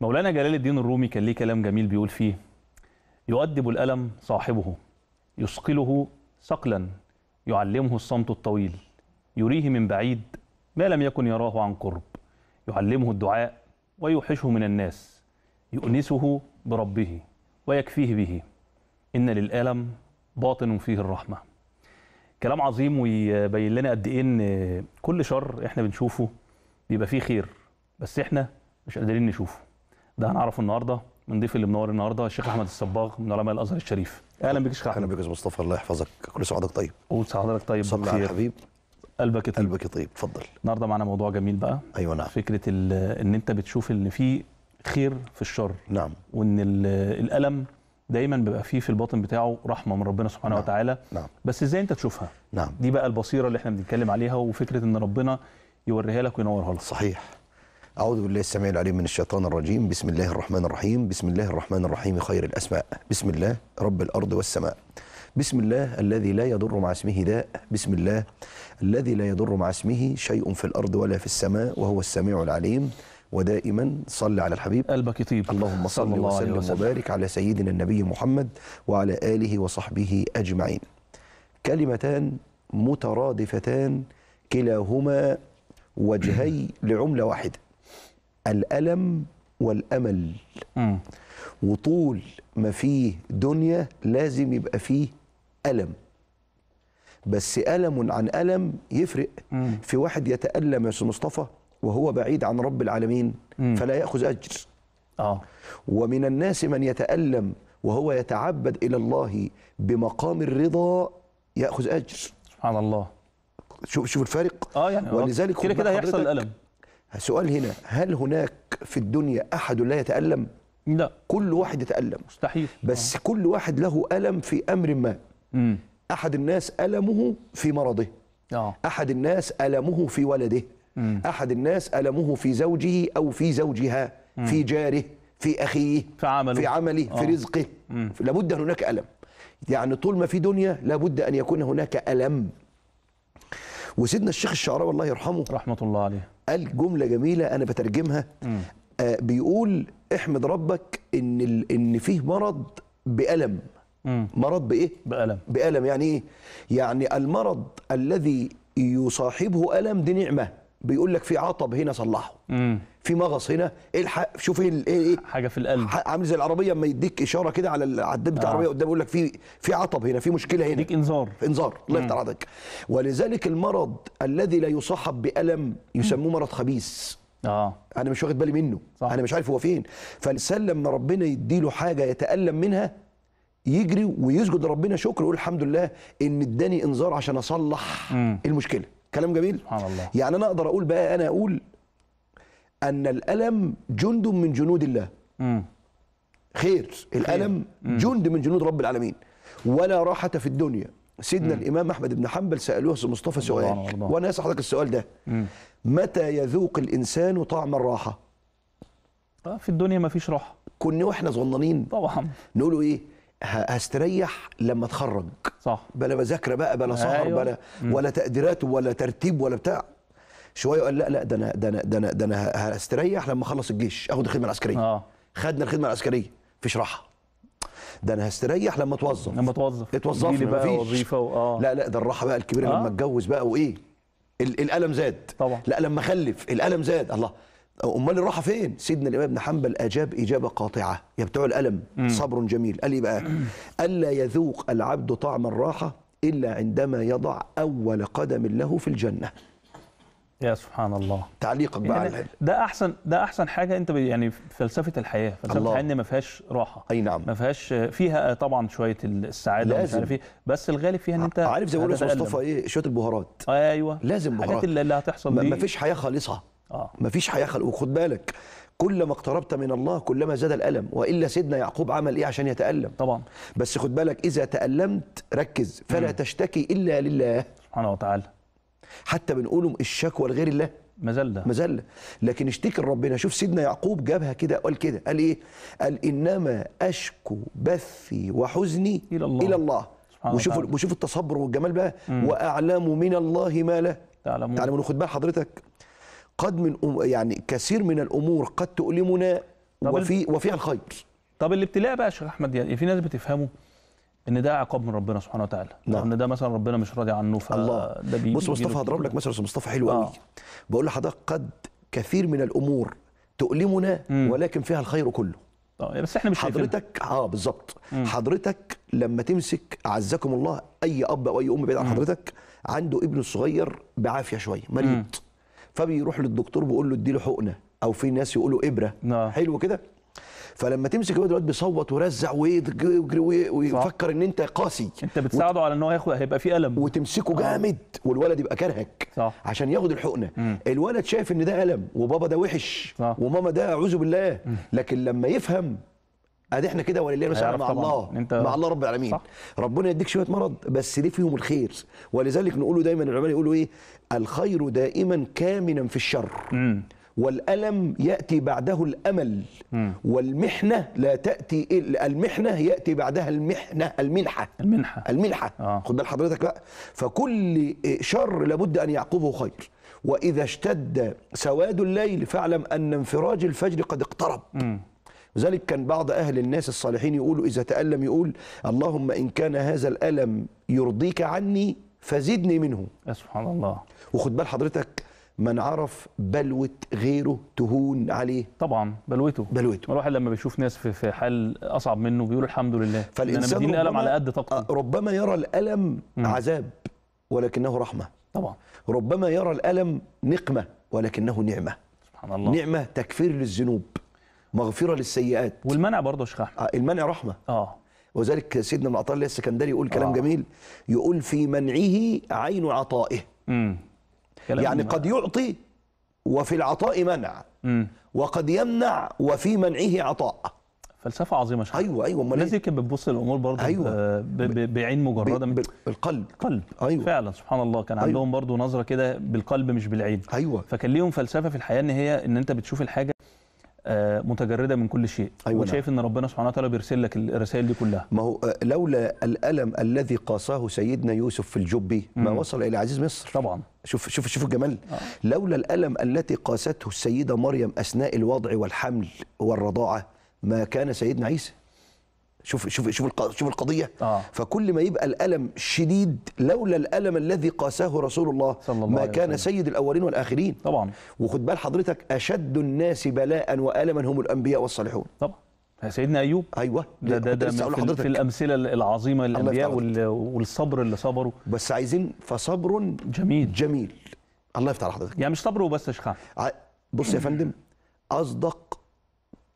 مولانا جلال الدين الرومي كان ليه كلام جميل بيقول فيه يؤدب الألم صاحبه يثقله سقلا يعلمه الصمت الطويل يريه من بعيد ما لم يكن يراه عن قرب يعلمه الدعاء ويوحشه من الناس يؤنسه بربه ويكفيه به إن للألم باطن فيه الرحمة كلام عظيم ويبين لنا قد إيه إن كل شر إحنا بنشوفه بيبقى فيه خير بس إحنا مش قادرين نشوفه ده هنعرفه النهارده من ضيف اللي منور النهارده الشيخ احمد الصباغ من علماء الازهر الشريف اهلا بك يا شيخ احمد اهلا بك يا مصطفى الله يحفظك كل سعادتك طيب كل سعادتك طيب صلي على الحبيب قلبك يطيب قلبك يطيب اتفضل النهارده معانا موضوع جميل بقى ايوه نعم فكره ان انت بتشوف ان في خير في الشر نعم وان الالم دايما بيبقى فيه في الباطن بتاعه رحمه من ربنا سبحانه نعم. وتعالى نعم. بس ازاي انت تشوفها نعم دي بقى البصيره اللي احنا بنتكلم عليها وفكره ان ربنا يوريها لك وينورها لك صحيح أعوذ بالله السميع العليم من الشيطان الرجيم بسم الله الرحمن الرحيم بسم الله الرحمن الرحيم خير الأسماء بسم الله رب الأرض والسماء بسم الله الذي لا يضر مع اسمه داء بسم الله الذي لا يضر مع اسمه شيء في الأرض ولا في السماء وهو السميع العليم ودائما صل على الحبيب قلبك يطيب اللهم صل الله وسلم وسلم وبارك على سيدنا النبي محمد وعلى آله وصحبه أجمعين كلمتان مترادفتان كلاهما وجهي لعملة واحدة الألم والأمل م. وطول ما فيه دنيا لازم يبقى فيه ألم بس ألم عن ألم يفرق م. في واحد يتألم يا مصطفى وهو بعيد عن رب العالمين م. فلا يأخذ أجر آه. ومن الناس من يتألم وهو يتعبد إلى الله بمقام الرضا يأخذ أجر سبحان الله شوف شوف الفارق اه يعني ولذلك كده كده هيحصل الألم السؤال هنا هل هناك في الدنيا أحد لا يتألم؟ لا كل واحد يتألم مستحيل بس آه. كل واحد له ألم في أمر ما مم. أحد الناس ألمه في مرضه آه. أحد الناس ألمه في ولده مم. أحد الناس ألمه في زوجه أو في زوجها مم. في جاره في أخيه في عمله في, عمله آه. في رزقه مم. لابد أن هناك ألم يعني طول ما في دنيا لابد أن يكون هناك ألم وسيدنا الشيخ الشعراوي الله يرحمه رحمه الله عليه قال جمله جميله انا بترجمها آه بيقول احمد ربك ان ان فيه مرض بألم مم. مرض بايه بألم بألم يعني ايه يعني المرض الذي يصاحبه ألم دي نعمه بيقول لك في عطب هنا صلحه في مغص هنا الحق شوف ايه ايه حاجه في القلب عامل زي العربيه اما يديك اشاره كده على العداد بتاع آه. العربيه آه. قدام يقول لك في في عطب هنا في مشكله هنا يديك انذار انذار الله يفتح عليك ولذلك المرض الذي لا يصاحب بالم يسموه مرض خبيث اه انا مش واخد بالي منه صح. انا مش عارف هو فين فالانسان لما ربنا يديله حاجه يتالم منها يجري ويسجد ربنا شكر ويقول الحمد لله ان اداني انذار عشان اصلح مم. المشكله كلام جميل سبحان الله يعني انا اقدر اقول بقى انا اقول ان الالم جند من جنود الله م. خير الالم خير. جند من جنود رب العالمين ولا راحه في الدنيا سيدنا م. الامام احمد بن حنبل سالوه مصطفى سؤال الله وانا اسال حضرتك السؤال ده م. متى يذوق الانسان طعم الراحه آه، في الدنيا ما فيش راحه كنا واحنا صغننين طبعا نقولوا ايه هستريح لما اتخرج صح بلا مذاكره بقى بلا سهر أيوة. بلا ولا تقديرات ولا ترتيب ولا بتاع شويه قال لا لا ده انا ده انا ده انا ده انا هستريح لما اخلص الجيش اخد الخدمه العسكريه اه خدنا الخدمه العسكريه مفيش راحه ده انا هستريح لما اتوظف لما اتوظف اتوظف بقى وظيفه اه لا لا ده الراحه بقى الكبيره آه. لما اتجوز بقى وايه الالم زاد طبعا لا لما اخلف الالم زاد الله امال الراحه فين سيدنا الامام ابن حنبل اجاب اجابه قاطعه يا بتوع الالم صبر جميل قال ايه بقى الا يذوق العبد طعم الراحه الا عندما يضع اول قدم له في الجنه يا سبحان الله تعليقك بقى يعني ده احسن ده احسن حاجه انت يعني فلسفه الحياه فلسفه الله. الحياه ان ما فيهاش راحه اي نعم ما فيهاش فيها طبعا شويه السعاده لازم. فيه بس الغالب فيها ان انت عارف زي ما بيقولوا مصطفى ايه شويه البهارات ايوه لازم بهارات الحاجات اللي هتحصل دي ما فيش حياه خالصه آه. مفيش حياه خلق خد بالك كل ما اقتربت من الله كلما زاد الالم والا سيدنا يعقوب عمل ايه عشان يتالم طبعا بس خد بالك اذا تالمت ركز فلا مم. تشتكي الا لله سبحانه وتعالى حتى بنقول الشكوى لغير الله مزلة مزلة لكن اشتكي لربنا شوف سيدنا يعقوب جابها كده قال كده قال ايه قال انما اشكو بثي وحزني الى الله, إلى الله. وشوف وشوف التصبر والجمال بقى مم. واعلم من الله ما لا تعلمون تعلمون خد بال حضرتك قد من يعني كثير من الامور قد تؤلمنا وفي وفيها الخير طب الابتلاء بقى يا شيخ احمد يعني في ناس بتفهمه ان ده عقاب من ربنا سبحانه وتعالى نعم. ان ده مثلا ربنا مش راضي عنه ف الله ده بي بص مصطفى هضرب لك مثلا مصطفى حلو قوي آه. بقول لحضرتك قد كثير من الامور تؤلمنا م. ولكن فيها الخير كله اه يعني بس احنا مش حضرتك شايفين. اه بالظبط حضرتك لما تمسك اعزكم الله اي اب او اي ام بعيد عن حضرتك عنده ابنه الصغير بعافيه شويه مريض فبيروح للدكتور بيقول له اديله حقنه او في ناس يقولوا ابره نعم. حلو كده فلما تمسك الواد دلوقتي بيصوت ويرزع ويجري ويفكر ان انت قاسي انت بتساعده وت... على ان هو ياخد هيبقى في الم وتمسكه آه. جامد والولد يبقى كارهك صح. عشان ياخد الحقنه مم. الولد شايف ان ده الم وبابا ده وحش صح. وماما ده اعوذ بالله مم. لكن لما يفهم ادي احنا كده ولله المثال مع الله انت... مع الله رب العالمين صح. ربنا يديك شويه مرض بس ليه فيهم الخير ولذلك نقوله دايما العلماء يقولوا ايه الخير دائما كامنا في الشر م. والألم يأتي بعده الأمل م. والمحنة لا تأتي المحنة يأتي بعدها المحنة المنحة المنحة المنحة آه. خد بال حضرتك بقى فكل شر لابد أن يعقبه خير وإذا اشتد سواد الليل فاعلم أن انفراج الفجر قد اقترب م. لذلك كان بعض أهل الناس الصالحين يقولوا إذا تألم يقول اللهم إن كان هذا الألم يرضيك عني فزدني منه سبحان الله وخد بال حضرتك من عرف بلوة غيره تهون عليه طبعا بلوته بلوته الواحد لما بيشوف ناس في حال اصعب منه بيقول الحمد لله فالانسان أنا الالم على قد ربما يرى الالم عذاب ولكنه رحمه طبعا ربما يرى الالم نقمه ولكنه نعمه سبحان الله نعمه تكفير للذنوب مغفره للسيئات والمنع برضه شيخ احمد آه، المنع رحمه اه وذلك سيدنا ابن عطاء السكندري يقول كلام آه. جميل يقول في منعه عين عطائه امم يعني مم. قد يعطي وفي العطاء منع مم. وقد يمنع وفي منعه عطاء فلسفه عظيمه شخص. ايوه ايوه امال الناس إيه؟ كانت بتبص للامور برضه أيوة. بعين مجرده من بالقلب قلب ايوه فعلا سبحان الله كان أيوة. عندهم برضه نظره كده بالقلب مش بالعين ايوه فكان ليهم فلسفه في الحياه ان هي ان انت بتشوف الحاجه آه، متجرده من كل شيء أيوة وشايف نعم. ان ربنا سبحانه وتعالى بيرسل لك الرسائل دي كلها ما هو آه، لولا الالم الذي قاساه سيدنا يوسف في الجب ما مم. وصل الى عزيز مصر طبعا شوف شوف شوف الجمال آه. لولا الالم التي قاسته السيده مريم اثناء الوضع والحمل والرضاعه ما كان سيدنا عيسى شوف شوف شوف شوف القضيه آه. فكل ما يبقى الالم شديد لولا الالم الذي قاساه رسول الله, صلى الله ما كان وسلم. سيد الاولين والاخرين طبعا وخد بال حضرتك اشد الناس بلاء والما هم الانبياء والصالحون طبعا سيدنا ايوب ايوه ده ده, ده في, في الامثله العظيمه للانبياء والصبر اللي صبروا بس عايزين فصبر جميل جميل الله يفتح على حضرتك يعني مش صبر وبس يا شيخ بص يا فندم اصدق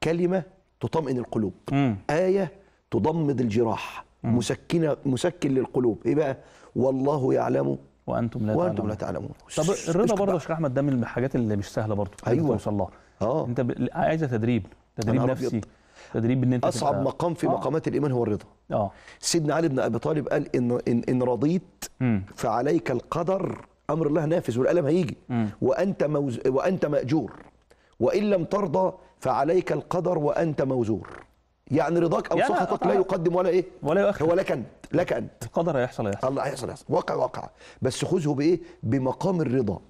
كلمه تطمئن القلوب مم. ايه تضمد الجراح مسكنه مسكن للقلوب ايه بقى والله يعلم وانتم لا وانتم تعلمون. لا تعلمون طب الرضا برضه يا شيخ احمد ده من الحاجات اللي مش سهله برضه ايوه شاء لها اه انت ب... عايزه تدريب تدريب نفسي تدريب ان انت اصعب تبقى... مقام في آه. مقامات الايمان هو الرضا اه سيدنا علي بن ابي طالب قال ان ان, إن رضيت م. فعليك القدر امر الله نافذ والالم هيجي م. وانت موز... وانت ماجور وان لم ترضى فعليك القدر وانت موزور يعني رضاك او سخطك لا يقدم ولا ايه ولا يؤخر هو لك انت لك انت قدر هيحصل هيحصل الله هيحصل هيحصل واقع واقع بس خذه بايه بمقام الرضا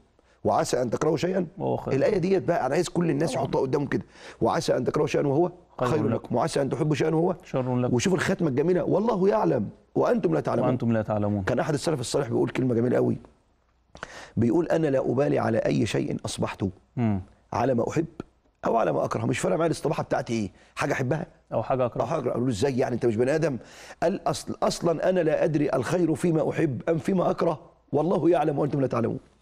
وعسى ان تكرهوا شيئا الايه ديت بقى انا عايز كل الناس يحطها قدامهم كده وعسى ان تكرهوا شيئا وهو خير, خير لكم. لكم وعسى ان تحبوا شيئا وهو شر لكم وشوف الختمه الجميله والله يعلم وانتم لا تعلمون وانتم لا تعلمون كان احد السلف الصالح بيقول كلمه جميله قوي بيقول انا لا ابالي على اي شيء اصبحت على ما احب هو على ما اكره مش فارقه معايا الاصطباحه بتاعتي ايه حاجه احبها او حاجه اكره او حاجه اقول ازاي يعني انت مش بني ادم قال اصل اصلا انا لا ادري الخير فيما احب ام فيما اكره والله يعلم وانتم لا تعلمون